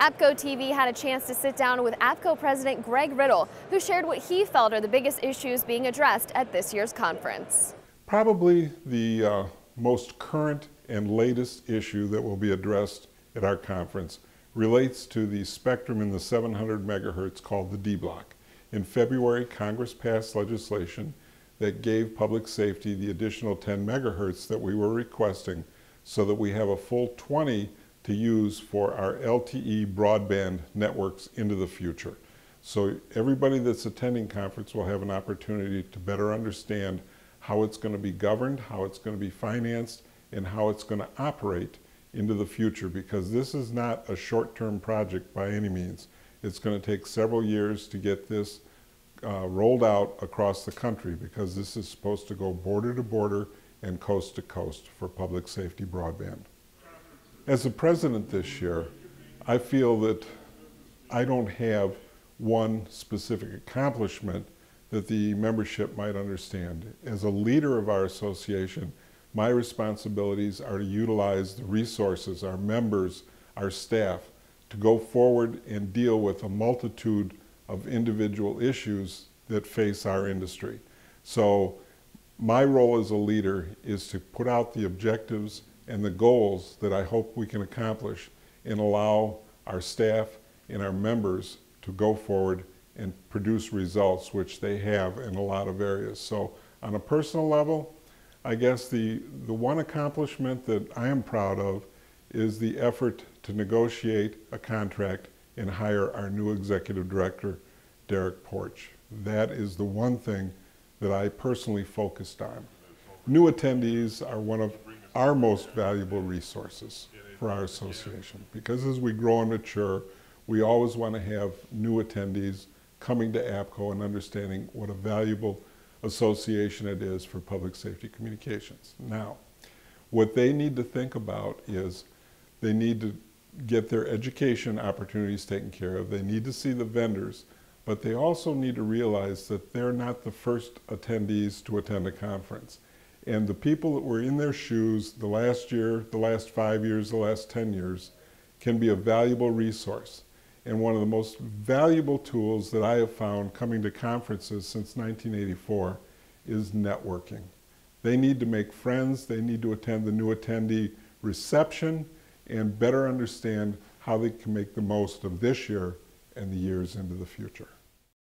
APCO TV had a chance to sit down with APCO President Greg Riddle, who shared what he felt are the biggest issues being addressed at this year's conference. Probably the uh, most current and latest issue that will be addressed at our conference relates to the spectrum in the 700 megahertz called the D block. In February, Congress passed legislation that gave public safety the additional 10 megahertz that we were requesting so that we have a full 20 to use for our LTE broadband networks into the future. So everybody that's attending conference will have an opportunity to better understand how it's going to be governed, how it's going to be financed, and how it's going to operate into the future because this is not a short-term project by any means. It's going to take several years to get this uh, rolled out across the country because this is supposed to go border to border and coast to coast for public safety broadband. As the president this year, I feel that I don't have one specific accomplishment that the membership might understand. As a leader of our association, my responsibilities are to utilize the resources, our members, our staff, to go forward and deal with a multitude of individual issues that face our industry. So my role as a leader is to put out the objectives and the goals that I hope we can accomplish and allow our staff and our members to go forward and produce results, which they have in a lot of areas. So on a personal level, I guess the, the one accomplishment that I am proud of is the effort to negotiate a contract and hire our new executive director, Derek Porch. That is the one thing that I personally focused on. New attendees are one of our most valuable resources for our association because as we grow and mature, we always want to have new attendees coming to APCO and understanding what a valuable association it is for public safety communications. Now, what they need to think about is they need to get their education opportunities taken care of. They need to see the vendors, but they also need to realize that they're not the first attendees to attend a conference. And the people that were in their shoes the last year, the last five years, the last 10 years can be a valuable resource. And one of the most valuable tools that I have found coming to conferences since 1984 is networking. They need to make friends, they need to attend the new attendee reception, and better understand how they can make the most of this year and the years into the future.